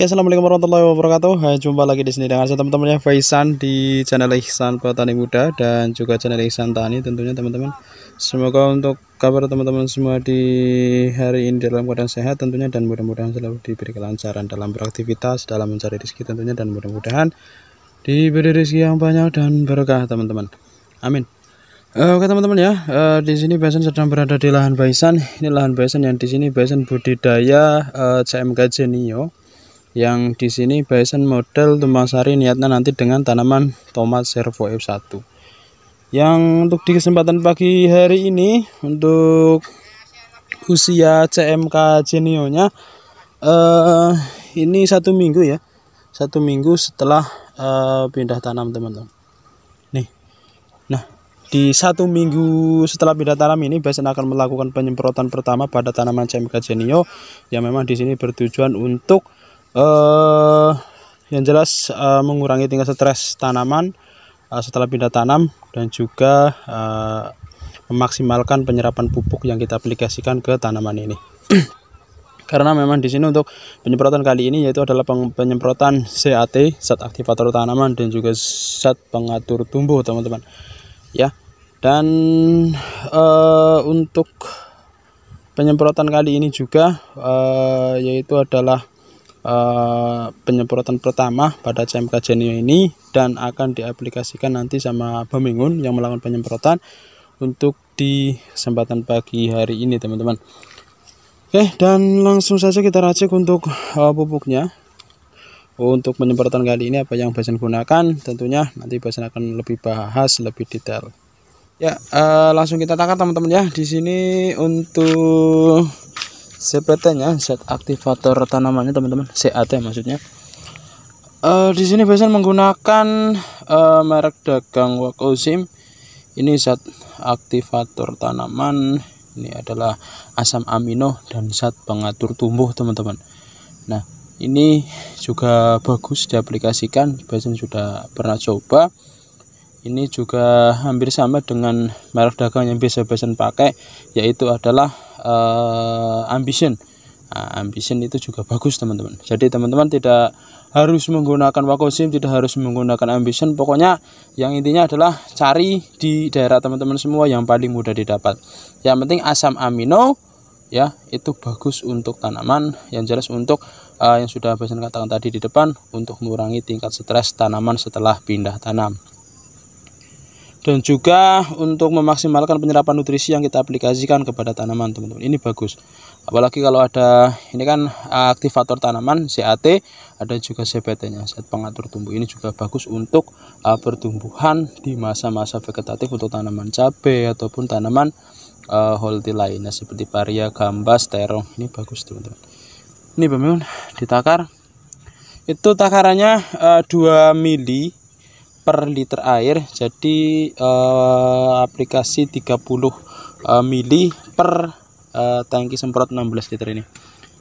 Oke, assalamualaikum warahmatullahi wabarakatuh. Hai, jumpa lagi di sini dengan saya teman-temannya Faisan di channel Ihsan Petani Muda dan juga channel Ihsan Tani tentunya teman-teman. Semoga untuk kabar teman-teman semua di hari ini dalam keadaan sehat tentunya dan mudah-mudahan selalu diberi kelancaran dalam beraktivitas, dalam mencari rezeki tentunya dan mudah-mudahan diberi rezeki yang banyak dan berkah teman-teman. Amin. Oke teman-teman ya, uh, di sini Bison sedang berada di lahan Bison. Ini lahan Bison yang di sini Bison budidaya uh, eh, CMK Genio yang di sini Bison model tumpang sari niatnya nanti dengan tanaman tomat servo F1 yang untuk di kesempatan pagi hari ini untuk usia CMK Genio nya eh, ini satu minggu ya satu minggu setelah eh, pindah tanam teman-teman nih nah di satu minggu setelah pindah tanam ini Bison akan melakukan penyemprotan pertama pada tanaman CMK Genio yang memang di sini bertujuan untuk uh, yang jelas uh, mengurangi tingkat stres tanaman uh, setelah pindah tanam dan juga uh, memaksimalkan penyerapan pupuk yang kita aplikasikan ke tanaman ini. Karena memang di sini untuk penyemprotan kali ini yaitu adalah penyemprotan CAT, zat aktivator tanaman dan juga zat pengatur tumbuh, teman-teman. Ya. Dan uh, untuk penyemprotan kali ini juga uh, yaitu adalah Eh, penyemprotan pertama pada CMK Genio ini dan akan diaplikasikan nanti sama Bemingun yang melakukan penyemprotan untuk di kesempatan pagi hari ini teman-teman Oke dan langsung saja kita racik untuk uh, pupuknya untuk penyemprotan kali ini apa yang Basen gunakan tentunya nanti Basen akan lebih bahas lebih detail ya uh, langsung kita tangkap teman-teman ya di sini untuk CPT-nya, set aktivator tanamannya teman-teman, CAT maksudnya. Uh, di sini biasanya menggunakan uh, merek dagang Wakosim. Ini zat aktivator tanaman. Ini adalah asam amino dan zat pengatur tumbuh teman-teman. Nah, ini juga bagus diaplikasikan biasanya sudah pernah coba ini juga hampir sama dengan merek dagang yang biasa-biasa pakai yaitu adalah uh, ambition Nah, ambition itu juga bagus teman-teman. Jadi teman-teman tidak harus menggunakan wakosim, tidak harus menggunakan ambition. Pokoknya yang intinya adalah cari di daerah teman-teman semua yang paling mudah didapat. Yang penting asam amino ya itu bagus untuk tanaman. Yang jelas untuk uh, yang sudah bahasan katakan tadi di depan untuk mengurangi tingkat stres tanaman setelah pindah tanam dan juga untuk memaksimalkan penyerapan nutrisi yang kita aplikasikan kepada tanaman teman-teman ini bagus apalagi kalau ada ini kan eh, aktivator tanaman CAT ada juga CPT nya set pengatur tumbuh ini juga bagus untuk uh, pertumbuhan di masa-masa vegetatif untuk tanaman cabai ataupun tanaman uh, holti lainnya seperti paria gambas terong ini bagus teman-teman ini pemirsa ditakar itu takarannya uh, 2 mili per liter air jadi uh, aplikasi 30 uh, eh, mili per uh, tangki semprot 16 liter ini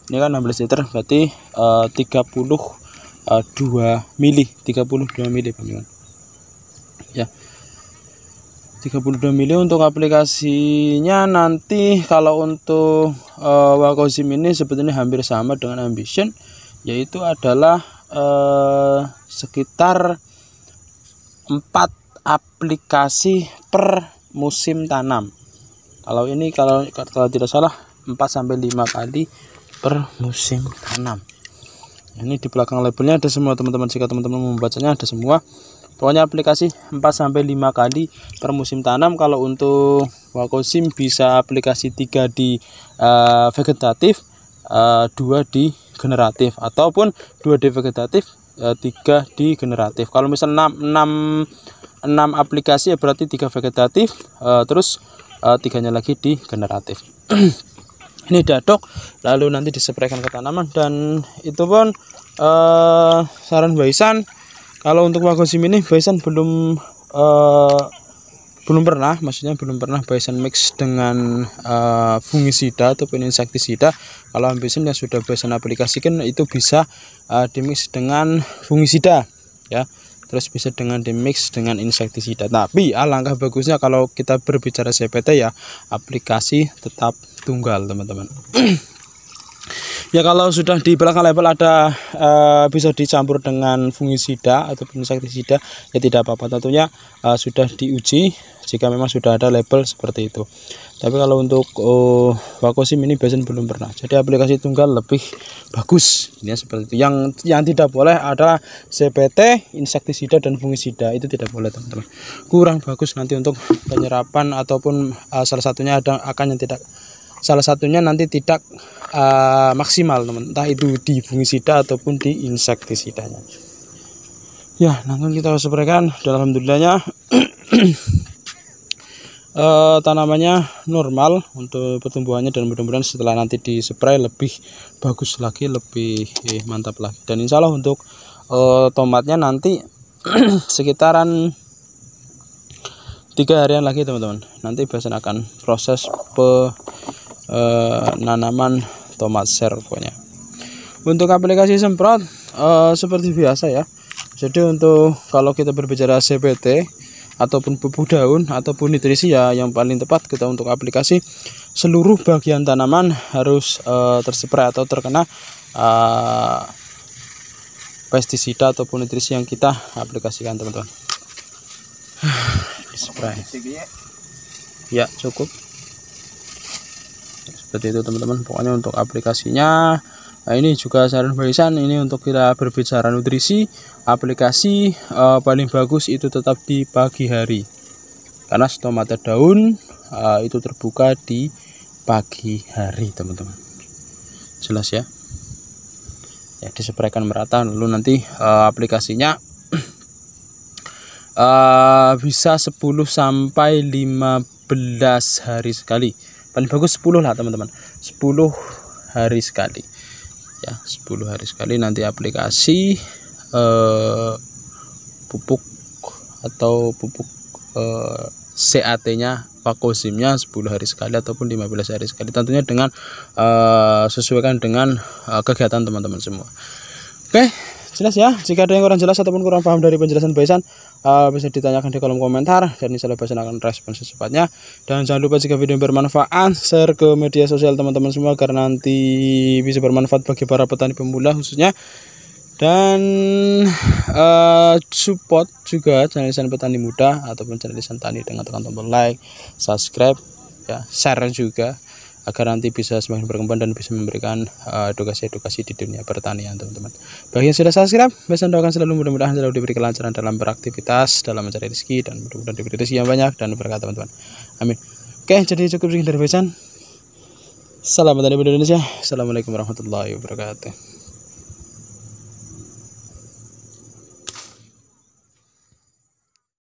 ini kan 16 liter berarti uh, 32 mili 32 mili teman ya 32 mili untuk aplikasinya nanti kalau untuk uh, Wakozim ini sebetulnya hampir sama dengan Ambition yaitu adalah uh, sekitar 4 aplikasi per musim tanam. Kalau ini kalau kalau tidak salah 4 sampai 5 kali per musim tanam. Ini di belakang labelnya ada semua teman-teman jika teman-teman membacanya ada semua. Pokoknya aplikasi 4 sampai 5 kali per musim tanam kalau untuk wakosim bisa aplikasi 3 di uh, vegetatif, uh, eh, 2 di generatif ataupun 2 di vegetatif, Eh, tiga di generatif kalau misalnya 6, 6, 6 aplikasi ya berarti tiga vegetatif eh, terus eh, tiganya lagi di generatif ini dadok lalu nanti disepraikan ke tanaman dan itu pun saran baisan kalau untuk wagosim ini baisan belum uh, belum pernah maksudnya belum pernah bison mix dengan uh, eh, fungisida atau insektisida kalau ambition yang sudah bison aplikasikan itu bisa uh, dimix dengan fungisida ya terus bisa dengan dimix dengan insektisida tapi alangkah ah, bagusnya kalau kita berbicara CPT ya aplikasi tetap tunggal teman-teman Ya kalau sudah di belakang label ada uh, bisa dicampur dengan fungisida ataupun insektisida ya tidak apa-apa tentunya uh, sudah diuji jika memang sudah ada label seperti itu. Tapi kalau untuk uh, eh, wakosim ini biasanya belum pernah. Jadi aplikasi tunggal lebih bagus ya seperti itu. Yang yang tidak boleh adalah CPT, insektisida dan fungisida itu tidak boleh teman-teman. Kurang bagus nanti untuk penyerapan ataupun uh, salah satunya ada akan yang tidak salah satunya nanti tidak uh, maksimal teman entah itu di fungisida ataupun di insektisidanya ya langsung kita sebarkan dan alhamdulillahnya uh, eh, tanamannya normal untuk pertumbuhannya dan mudah-mudahan setelah nanti di spray lebih bagus lagi lebih eh, mantap lagi dan insya Allah untuk uh, tomatnya nanti sekitaran tiga harian lagi teman-teman nanti biasanya akan proses penanaman uh, tomat share pokoknya untuk aplikasi semprot uh, seperti biasa ya jadi untuk kalau kita berbicara CPT ataupun pupuk daun ataupun nutrisi ya yang paling tepat kita untuk aplikasi seluruh bagian tanaman harus uh, eh, tersepre atau terkena uh, pestisida ataupun nutrisi yang kita aplikasikan teman-teman spray ya cukup seperti itu teman-teman pokoknya untuk aplikasinya nah ini juga saran barisan ini untuk kita berbicara nutrisi aplikasi uh, paling bagus itu tetap di pagi hari karena stomata daun uh, itu terbuka di pagi hari teman-teman jelas ya ya disepraikan merata lalu nanti uh, aplikasinya uh, bisa 10 sampai 15 hari sekali paling bagus 10 lah teman-teman 10 hari sekali ya 10 hari sekali nanti aplikasi eh, pupuk atau pupuk eh, CAT nya pakosimnya 10 hari sekali ataupun 15 hari sekali tentunya dengan eh, sesuaikan dengan eh, kegiatan teman-teman semua oke okay jelas ya jika ada yang kurang jelas ataupun kurang paham dari penjelasan Baisan uh, bisa ditanyakan di kolom komentar dan insya Allah Baisan akan respon secepatnya dan jangan lupa jika video bermanfaat share ke media sosial teman-teman semua karena nanti bisa bermanfaat bagi para petani pemula khususnya dan uh, support juga channel lisan petani muda ataupun channel lisan tani dengan tekan tombol like subscribe ya share juga agar nanti bisa semakin berkembang dan bisa memberikan uh, edukasi-edukasi uh, di dunia pertanian teman-teman bagi yang sudah subscribe saya doakan selalu mudah-mudahan selalu diberi kelancaran dalam beraktivitas dalam mencari rezeki dan mudah-mudahan diberi rezeki yang banyak dan berkah teman-teman amin oke jadi cukup sekian dari pesan Salam dari Indonesia. Assalamualaikum warahmatullahi wabarakatuh.